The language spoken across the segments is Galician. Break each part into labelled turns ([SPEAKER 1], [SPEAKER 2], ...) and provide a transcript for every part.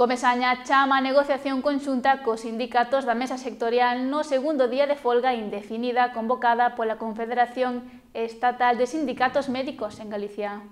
[SPEAKER 1] Comezaña chama a negociación conxunta cos sindicatos da mesa sectorial no segundo día de folga indefinida convocada pola Confederación Estatal de Sindicatos Médicos en Galicia.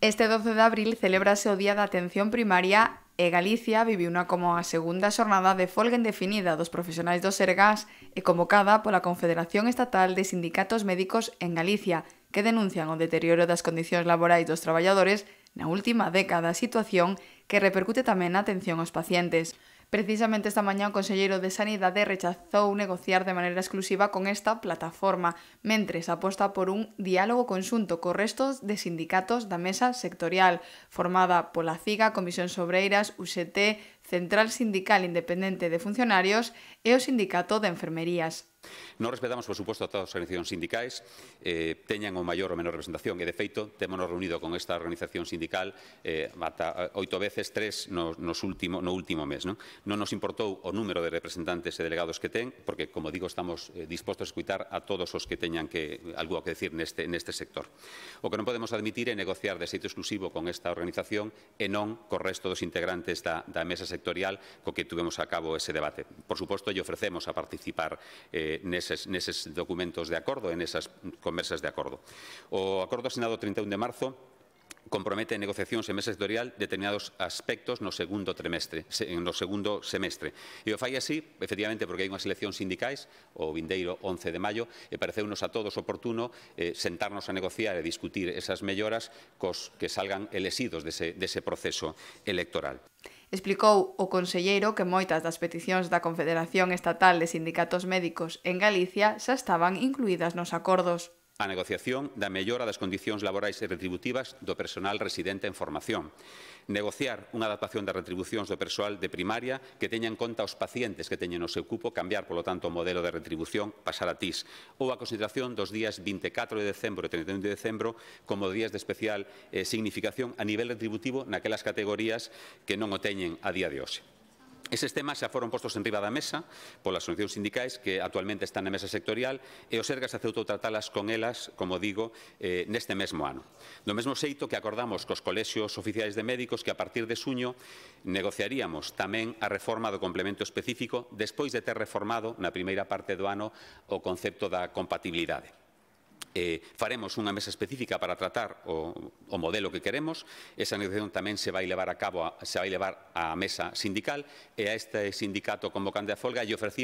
[SPEAKER 1] Este 12 de abril celébrase o Día da Atención Primaria e Galicia viviu unha como a segunda xornada de folga indefinida dos profesionais do Sergas e convocada pola Confederación Estatal de Sindicatos Médicos en Galicia, que denuncian o deterioro das condicións laborais dos traballadores na última década a situación que repercute tamén na atención aos pacientes. Precisamente esta mañá o Conselleiro de Sanidade rechazou negociar de maneira exclusiva con esta plataforma, mentres aposta por un diálogo conxunto co restos de sindicatos da mesa sectorial, formada pola CIGA, Comisión Sobreiras, UGT, Central Sindical Independente de Funcionarios e o Sindicato de Enfermerías.
[SPEAKER 2] Non respetamos, por suposto, a todas as organizacións sindicais, eh, teñan o maior ou menor representación, e, de feito, témonos reunido con esta organización sindical eh, ata eh, oito veces, tres no, nos último, no último mes. Non? non nos importou o número de representantes e delegados que ten, porque, como digo, estamos eh, dispostos a escutar a todos os que teñan que, algo que decir neste, neste sector. O que non podemos admitir é negociar de xeito exclusivo con esta organización e non co resto dos integrantes da, da mesa sectorial co que tuvemos a cabo ese debate. Por suposto, lle ofrecemos a participar eh, neses, documentos de acordo, en esas conversas de acordo. O acordo asinado 31 de marzo compromete negociacións en mesa sectorial determinados aspectos no segundo trimestre, no segundo semestre. E o fai así, efectivamente, porque hai unhas eleccións sindicais, o vindeiro 11 de maio, e pareceunos a todos oportuno eh, sentarnos a negociar e discutir esas melloras cos que salgan elexidos dese, dese proceso electoral.
[SPEAKER 1] Explicou o conselleiro que moitas das peticións da Confederación Estatal de Sindicatos Médicos en Galicia xa estaban incluídas nos acordos
[SPEAKER 2] a negociación da mellora das condicións laborais e retributivas do persoal residente en formación, negociar unha adaptación das retribucións do persoal de primaria que teña en conta os pacientes que teñen no seu cupo, cambiar, polo tanto, o modelo de retribución, pasar a TIS, ou a consideración dos días 24 de decembro e 31 de decembro como días de especial eh, significación a nivel retributivo naquelas categorías que non o teñen a día de hoxe. Eses temas xa foron postos en riba da mesa polas asociacións sindicais que actualmente están na mesa sectorial e o Sergas aceutou tratalas con elas, como digo, eh, neste mesmo ano. Do mesmo xeito que acordamos cos colexios oficiais de médicos que a partir de suño negociaríamos tamén a reforma do complemento específico despois de ter reformado na primeira parte do ano o concepto da compatibilidade eh, faremos unha mesa específica para tratar o, o modelo que queremos. Esa negociación tamén se vai levar a cabo, a, se vai levar á mesa sindical e a este sindicato convocante a folga e ofrecimos